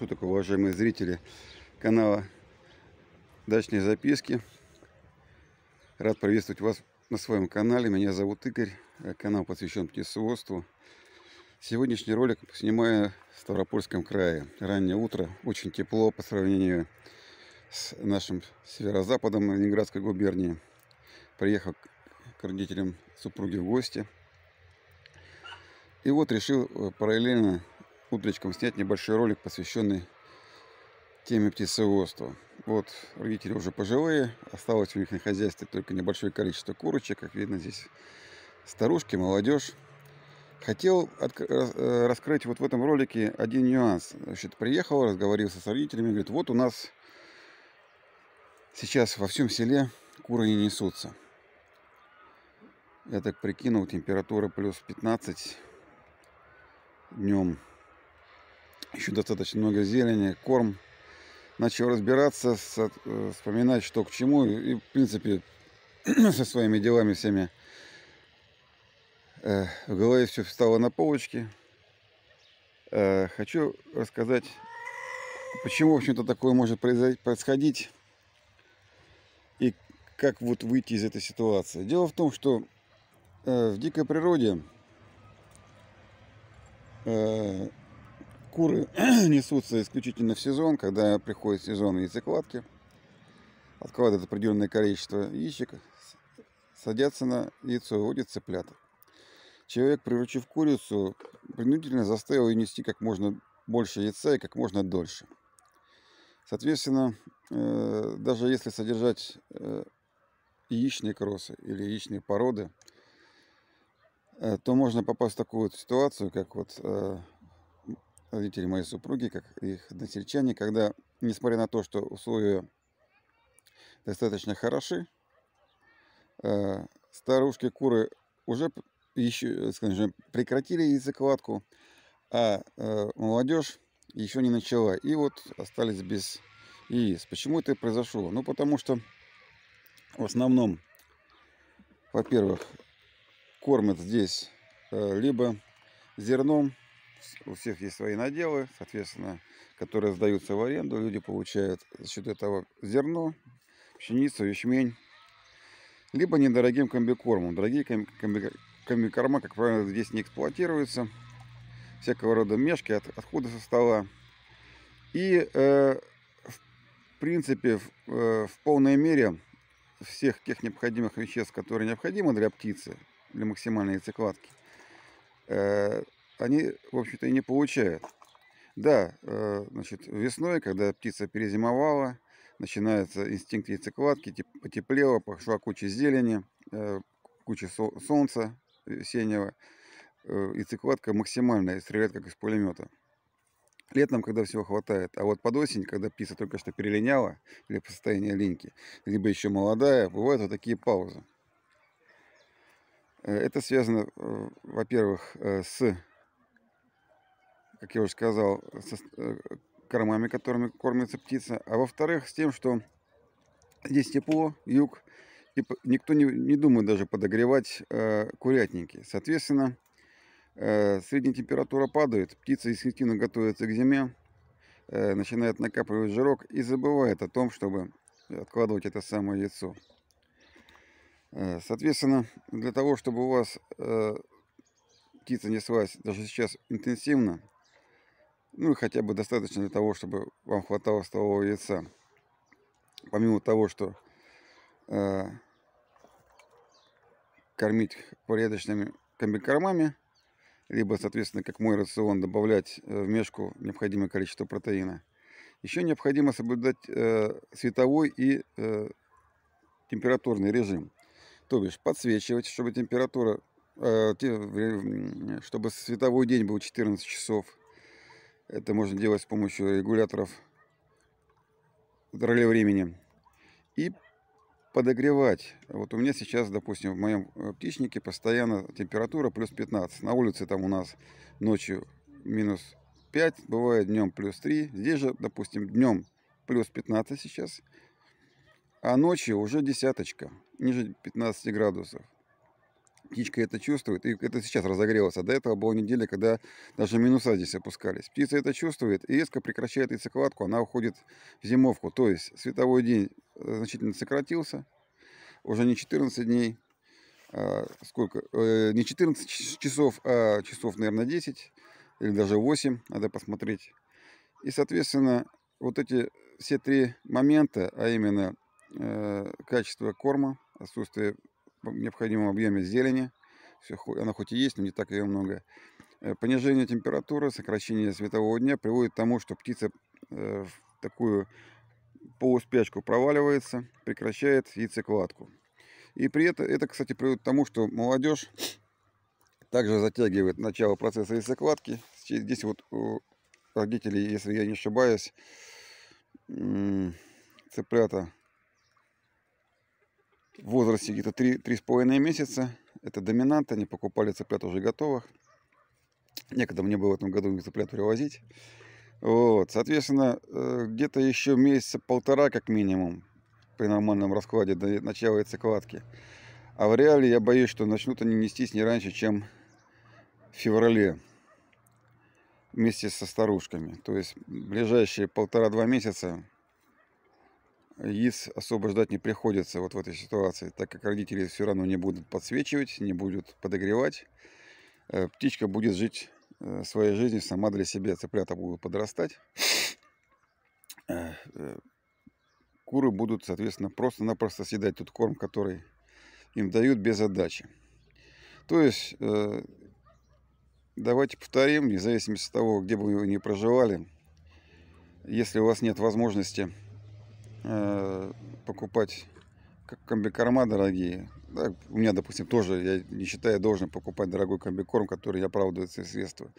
суток, уважаемые зрители канала Дачные записки. Рад приветствовать вас на своем канале. Меня зовут Игорь. Канал посвящен птицеводству. Сегодняшний ролик снимаю в Ставропольском крае. Раннее утро, очень тепло по сравнению с нашим северо-западом Ленинградской губернии. Приехал к родителям супруги в гости. И вот решил э, параллельно утречком снять небольшой ролик, посвященный теме птицеводства. Вот родители уже пожилые, осталось у них на хозяйстве только небольшое количество курочек, как видно здесь старушки, молодежь. Хотел э, раскрыть вот в этом ролике один нюанс. Значит, приехал, разговорился с родителями, говорит, вот у нас сейчас во всем селе куры не несутся. Я так прикинул, температура плюс 15 днем еще достаточно много зелени, корм. Начал разбираться, э, вспоминать, что к чему. И, в принципе, со своими делами всеми э, в голове все встало на полочке э, Хочу рассказать, почему, в общем-то, такое может происходить и как вот выйти из этой ситуации. Дело в том, что в дикой природе Куры несутся исключительно в сезон, когда приходит сезон яйцекладки. Откладывают определенное количество яичек, садятся на яйцо, выводят цыплята. Человек, приручив курицу, принудительно заставил ее нести как можно больше яйца и как можно дольше. Соответственно, э, даже если содержать э, яичные кросы или яичные породы, э, то можно попасть в такую вот ситуацию, как вот родители моей супруги, как их односельчане, когда, несмотря на то, что условия достаточно хороши, э, старушки куры уже еще, э, скажем, прекратили закладку, а э, молодежь еще не начала. И вот остались без яиц. Почему это произошло? Ну, потому что в основном, во-первых, кормят здесь либо зерном, у всех есть свои наделы, соответственно, которые сдаются в аренду. Люди получают за счет этого зерно, пшеницу, ячмень, либо недорогим комбикормом. Дорогие комбикорма, как правило, здесь не эксплуатируются. Всякого рода мешки, от, отходы со стола. И, э, в принципе, в, э, в полной мере всех тех необходимых веществ, которые необходимы для птицы, для максимальной цикладки, э, они, в общем-то, и не получают. Да, э, значит, весной, когда птица перезимовала, начинается инстинкт яйцекладки, потеплело, пошла куча зелени, э, куча солнца весеннего, э, яйцекладка максимальная, и стреляет как из пулемета. Летом, когда всего хватает, а вот под осень, когда птица только что перелиняла, или по состоянию линьки, либо еще молодая, бывают вот такие паузы. Это связано, во-первых, с как я уже сказал, со, э, кормами, которыми кормится птица, а во-вторых, с тем, что здесь тепло, юг, и никто не, не думает даже подогревать э, курятники. Соответственно, э, средняя температура падает, птица инстинктивно готовится к зиме, э, начинает накапливать жирок и забывает о том, чтобы откладывать это самое яйцо. Э, соответственно, для того, чтобы у вас э, птица неслась даже сейчас интенсивно, ну, и хотя бы достаточно для того, чтобы вам хватало столового яйца. Помимо того, что э, кормить порядочными комбикормами, либо, соответственно, как мой рацион, добавлять э, в мешку необходимое количество протеина. Еще необходимо соблюдать э, световой и э, температурный режим. То бишь подсвечивать, чтобы температура, э, чтобы световой день был 14 часов – это можно делать с помощью регуляторов роли времени. И подогревать. Вот у меня сейчас, допустим, в моем птичнике постоянно температура плюс 15. На улице там у нас ночью минус 5, бывает днем плюс 3. Здесь же, допустим, днем плюс 15 сейчас, а ночью уже десяточка, ниже 15 градусов. Птичка это чувствует, и это сейчас разогрелось, а до этого была неделя, когда даже минуса здесь опускались. Птица это чувствует и резко прекращает яйцекладку, она уходит в зимовку. То есть световой день э, значительно сократился, уже не 14 дней, а сколько, э, не 14 часов, а часов, наверное, 10 или даже 8, надо посмотреть. И, соответственно, вот эти все три момента, а именно э, качество корма, отсутствие необходимом объеме зелени. Все, она хоть и есть, но не так ее много. Э, понижение температуры, сокращение светового дня приводит к тому, что птица э, в такую полуспячку проваливается, прекращает яйцекладку. И при этом это, кстати, приводит к тому, что молодежь также затягивает начало процесса яйцекладки. Здесь вот у родителей, если я не ошибаюсь, цыплята в возрасте где-то 3-3,5 месяца. Это доминанты, они покупали цыплят уже готовых. Некогда мне было в этом году цыплят привозить. Вот, соответственно, э, где-то еще месяца полтора как минимум при нормальном раскладе до начала яйцекладки. А в реале я боюсь, что начнут они нестись не раньше, чем в феврале вместе со старушками. То есть ближайшие полтора-два месяца ИС особо ждать не приходится вот в этой ситуации, так как родители все равно не будут подсвечивать, не будут подогревать. Э, птичка будет жить э, своей жизнью сама для себя, цыплята будут подрастать. Э, куры будут, соответственно, просто-напросто съедать тот корм, который им дают без отдачи. То есть, давайте повторим, вне зависимости от того, где бы вы ни проживали, если у вас нет возможности Э, покупать комбикорма дорогие. Да, у меня, допустим, тоже, я не считаю, должен покупать дорогой комбикорм, который оправдывает свои средства.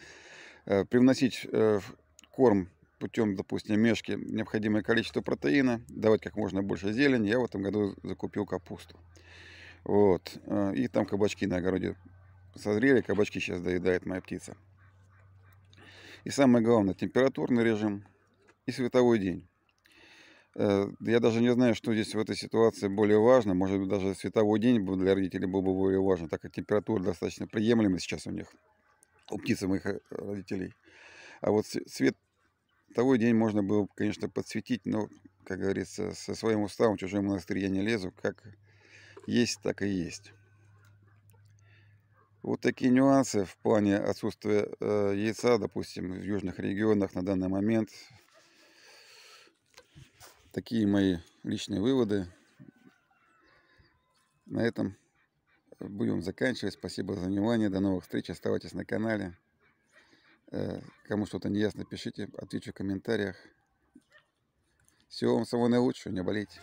Э, привносить э, корм путем, допустим, мешки необходимое количество протеина, давать как можно больше зелени. Я в этом году закупил капусту. Вот. И там кабачки на огороде созрели, кабачки сейчас доедает моя птица. И самое главное, температурный режим и световой день. Э, я даже не знаю, что здесь в этой ситуации более важно. Может быть, даже световой день для родителей был бы более важен, так как температура достаточно приемлема сейчас у них, у птиц и моих э, родителей. А вот свет того день можно было, конечно, подсветить, но, как говорится, со своим уставом в чужой монастырь я не лезу. Как есть, так и есть. Вот такие нюансы в плане отсутствия э, яйца, допустим, в южных регионах на данный момент, Такие мои личные выводы. На этом будем заканчивать. Спасибо за внимание. До новых встреч. Оставайтесь на канале. Э, кому что-то не ясно, пишите. Отвечу в комментариях. Всего вам самого наилучшего. Не болейте.